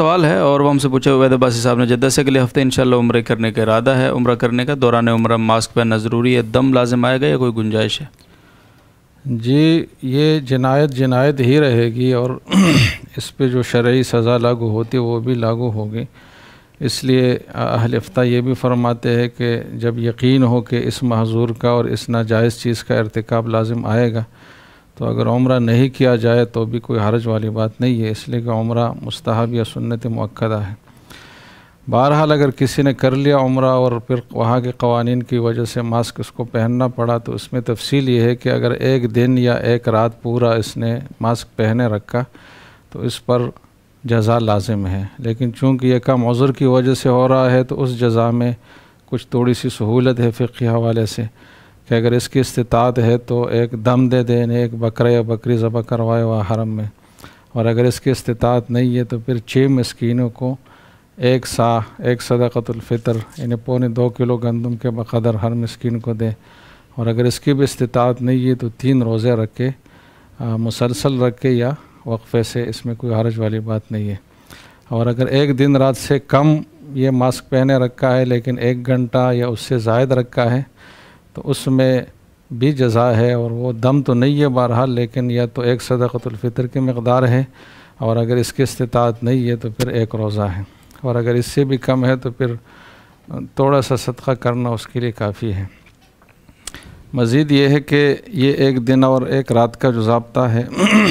सवाल है और वो हमसे पूछे हुए बासी साहब ने जद्दा से अगले हफ्ते इंशाल्लाह उम्र करने का इरादा है उम्र करने का दौरान उम्र मास्क पहनना ज़रूरी है दम लाजम आएगा या कोई गुंजाइश है जी ये जनायत जनायत ही रहेगी और इस पर जो शर्य सज़ा लागू होती है वो भी लागू होगी इसलिए अहलफ्ता ये भी फरमाते हैं कि जब यकीन हो कि इस महजूर का और इस नाजायज़ चीज़ का irtikab लाजम आएगा तो अगर उम्र नहीं किया जाए तो भी कोई हरज वाली बात नहीं है इसलिए कि उम्र मुस्तहब या सुन्नत मक्दा है बहरहाल अगर किसी ने कर लिया उम्र और फिर वहाँ के कवानीन की वजह से मास्क उसको पहनना पड़ा तो उसमें तफसील ये है कि अगर एक दिन या एक रात पूरा इसने मास्क पहने रखा तो इस पर जजा लाजिम है लेकिन चूँकि यह काम उज़र की वजह से हो रहा है तो उस जजा में कुछ थोड़ी सी सहूलत है फ़िकी हवाले से कि अगर इसकी इस्तात है तो एक दम दे देने एक बकरा या बकरी ज़बह करवाए हुआ हरम में और अगर इसकी इस्तात नहीं है तो फिर छः मस्किनों को एक सा एक सदाकतुलफ़ितर यानी पौने दो किलो गंदम के बकदर हर मस्किन को दे और अगर इसकी भी इस्तात नहीं है तो तीन रोज़े रखे मुसलसल रखे या वक्फ़े से इसमें कोई हरज वाली बात नहीं है और अगर एक दिन रात से कम ये मास्क पहने रखा है लेकिन एक घंटा या उससे जायद रखा है तो उसमें भी जजा है और वो दम तो नहीं है बहरहाल लेकिन यह तो एक सदक़तफ़ितर की मकदार है और अगर इसकी इस्तात नहीं है तो फिर एक रोज़ा है और अगर इससे भी कम है तो फिर थोड़ा सा सदका करना उसके लिए काफ़ी है मज़ीद ये है कि ये एक दिन और एक रात का जो जबता है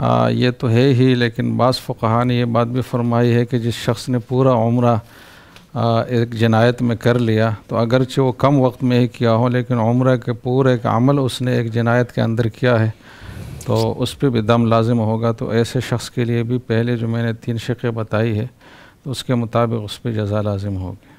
आ, ये तो है ही लेकिन बास फ़ुकहा ने यह बात भी फरमाई है कि जिस शख्स ने पूरा उम्र एक जनायत में कर लिया तो अगरचे वो कम वक्त में ही किया हो लेकिन उम्र के पूरे एक अमल उसने एक जनायत के अंदर किया है तो उस पर भी दम लाजिम होगा तो ऐसे शख्स के लिए भी पहले जो मैंने तीन शक़ें बताई है तो उसके मुताबिक उस पर जजा लाजिम होगी